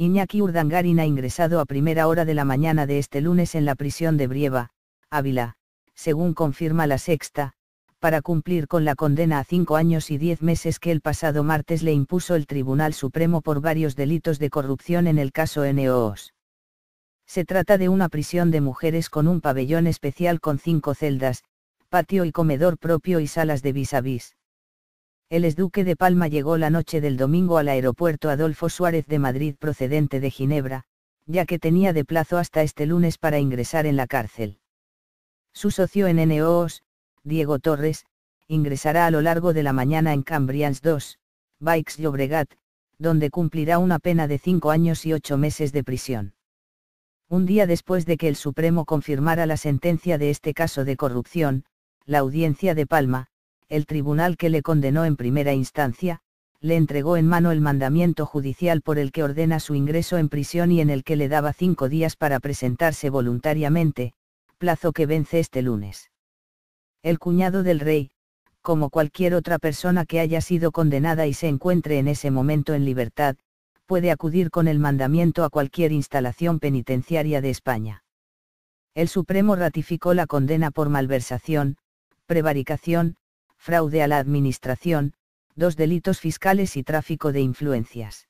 Iñaki Urdangarin ha ingresado a primera hora de la mañana de este lunes en la prisión de Brieva, Ávila, según confirma la sexta, para cumplir con la condena a cinco años y diez meses que el pasado martes le impuso el Tribunal Supremo por varios delitos de corrupción en el caso NOOS. Se trata de una prisión de mujeres con un pabellón especial con cinco celdas, patio y comedor propio y salas de vis a vis. El exduque de Palma llegó la noche del domingo al aeropuerto Adolfo Suárez de Madrid procedente de Ginebra, ya que tenía de plazo hasta este lunes para ingresar en la cárcel. Su socio en NOOS, Diego Torres, ingresará a lo largo de la mañana en Cambrians 2, Baix Llobregat, donde cumplirá una pena de cinco años y ocho meses de prisión. Un día después de que el Supremo confirmara la sentencia de este caso de corrupción, la audiencia de Palma, el tribunal que le condenó en primera instancia, le entregó en mano el mandamiento judicial por el que ordena su ingreso en prisión y en el que le daba cinco días para presentarse voluntariamente, plazo que vence este lunes. El cuñado del rey, como cualquier otra persona que haya sido condenada y se encuentre en ese momento en libertad, puede acudir con el mandamiento a cualquier instalación penitenciaria de España. El Supremo ratificó la condena por malversación, prevaricación, fraude a la administración, dos delitos fiscales y tráfico de influencias.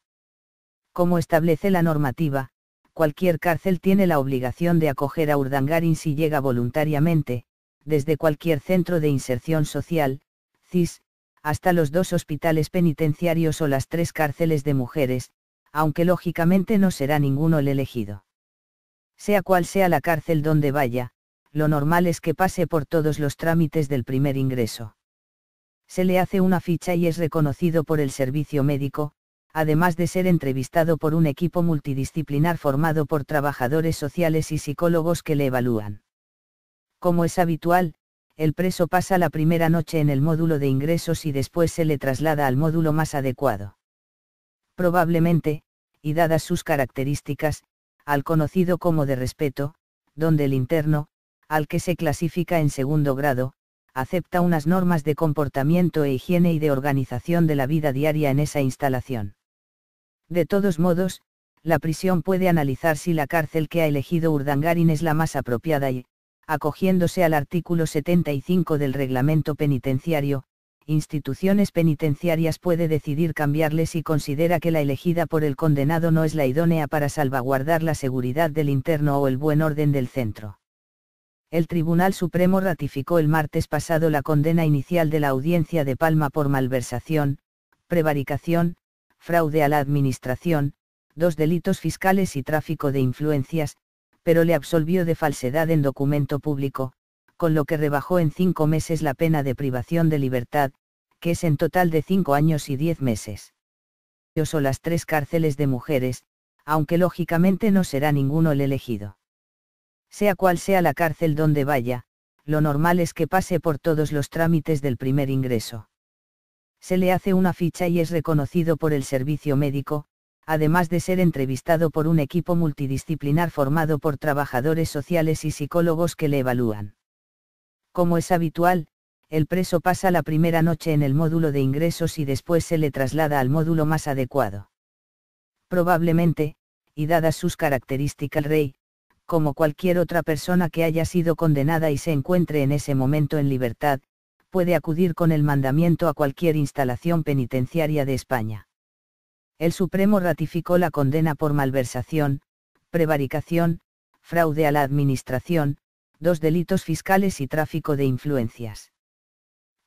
Como establece la normativa, cualquier cárcel tiene la obligación de acoger a Urdangarin si llega voluntariamente, desde cualquier centro de inserción social, CIS, hasta los dos hospitales penitenciarios o las tres cárceles de mujeres, aunque lógicamente no será ninguno el elegido. Sea cual sea la cárcel donde vaya, lo normal es que pase por todos los trámites del primer ingreso se le hace una ficha y es reconocido por el servicio médico, además de ser entrevistado por un equipo multidisciplinar formado por trabajadores sociales y psicólogos que le evalúan. Como es habitual, el preso pasa la primera noche en el módulo de ingresos y después se le traslada al módulo más adecuado. Probablemente, y dadas sus características, al conocido como de respeto, donde el interno, al que se clasifica en segundo grado, acepta unas normas de comportamiento e higiene y de organización de la vida diaria en esa instalación. De todos modos, la prisión puede analizar si la cárcel que ha elegido Urdangarin es la más apropiada y, acogiéndose al artículo 75 del reglamento penitenciario, instituciones penitenciarias puede decidir cambiarle si considera que la elegida por el condenado no es la idónea para salvaguardar la seguridad del interno o el buen orden del centro el Tribunal Supremo ratificó el martes pasado la condena inicial de la audiencia de Palma por malversación, prevaricación, fraude a la Administración, dos delitos fiscales y tráfico de influencias, pero le absolvió de falsedad en documento público, con lo que rebajó en cinco meses la pena de privación de libertad, que es en total de cinco años y diez meses. O las tres cárceles de mujeres, aunque lógicamente no será ninguno el elegido. Sea cual sea la cárcel donde vaya, lo normal es que pase por todos los trámites del primer ingreso. Se le hace una ficha y es reconocido por el servicio médico, además de ser entrevistado por un equipo multidisciplinar formado por trabajadores sociales y psicólogos que le evalúan. Como es habitual, el preso pasa la primera noche en el módulo de ingresos y después se le traslada al módulo más adecuado. Probablemente, y dadas sus características, el rey, como cualquier otra persona que haya sido condenada y se encuentre en ese momento en libertad, puede acudir con el mandamiento a cualquier instalación penitenciaria de España. El Supremo ratificó la condena por malversación, prevaricación, fraude a la Administración, dos delitos fiscales y tráfico de influencias.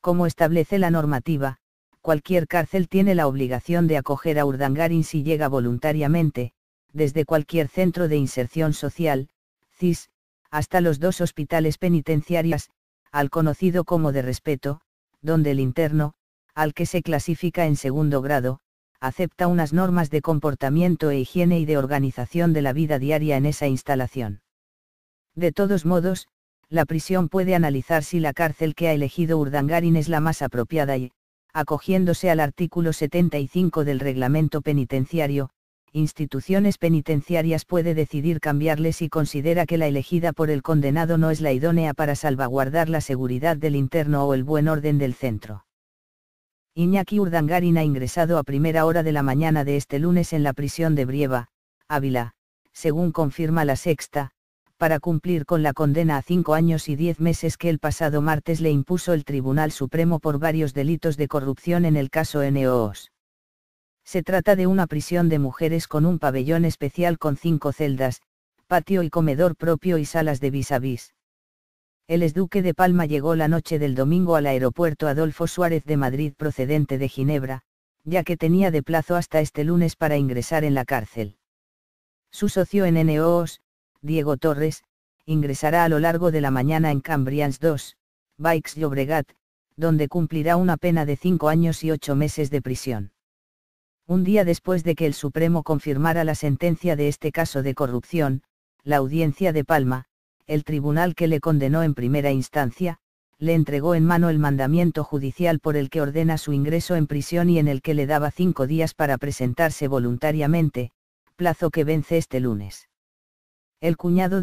Como establece la normativa, cualquier cárcel tiene la obligación de acoger a Urdangarin si llega voluntariamente, desde cualquier centro de inserción social, CIS, hasta los dos hospitales penitenciarias, al conocido como de respeto, donde el interno, al que se clasifica en segundo grado, acepta unas normas de comportamiento e higiene y de organización de la vida diaria en esa instalación. De todos modos, la prisión puede analizar si la cárcel que ha elegido Urdangarin es la más apropiada y, acogiéndose al artículo 75 del reglamento penitenciario, instituciones penitenciarias puede decidir cambiarle si considera que la elegida por el condenado no es la idónea para salvaguardar la seguridad del interno o el buen orden del centro. Iñaki Urdangarin ha ingresado a primera hora de la mañana de este lunes en la prisión de Brieva, Ávila, según confirma la sexta, para cumplir con la condena a cinco años y diez meses que el pasado martes le impuso el Tribunal Supremo por varios delitos de corrupción en el caso NOOS. Se trata de una prisión de mujeres con un pabellón especial con cinco celdas, patio y comedor propio y salas de vis a vis. El exduque de Palma llegó la noche del domingo al aeropuerto Adolfo Suárez de Madrid procedente de Ginebra, ya que tenía de plazo hasta este lunes para ingresar en la cárcel. Su socio en NOOS, Diego Torres, ingresará a lo largo de la mañana en Cambrians 2, Bikes Llobregat donde cumplirá una pena de cinco años y ocho meses de prisión. Un día después de que el Supremo confirmara la sentencia de este caso de corrupción, la audiencia de Palma, el tribunal que le condenó en primera instancia, le entregó en mano el mandamiento judicial por el que ordena su ingreso en prisión y en el que le daba cinco días para presentarse voluntariamente, plazo que vence este lunes. El cuñado de